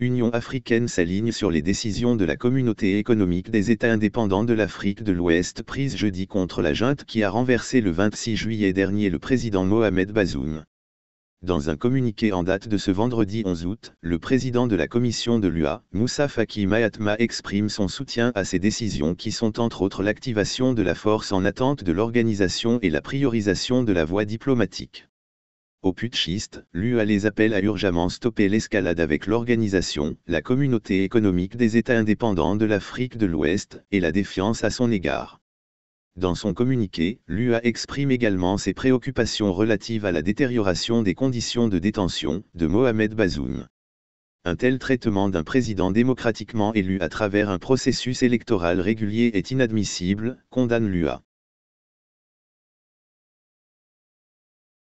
Union africaine s'aligne sur les décisions de la communauté économique des États indépendants de l'Afrique de l'Ouest prise jeudi contre la junte qui a renversé le 26 juillet dernier le président Mohamed Bazoum. Dans un communiqué en date de ce vendredi 11 août, le président de la commission de l'UA, Moussa Faki Mahatma exprime son soutien à ces décisions qui sont entre autres l'activation de la force en attente de l'organisation et la priorisation de la voie diplomatique aux putschistes, l'UA les appelle à urgemment stopper l'escalade avec l'organisation, la communauté économique des États indépendants de l'Afrique de l'Ouest, et la défiance à son égard. Dans son communiqué, l'UA exprime également ses préoccupations relatives à la détérioration des conditions de détention de Mohamed Bazoum. Un tel traitement d'un président démocratiquement élu à travers un processus électoral régulier est inadmissible, condamne l'UA.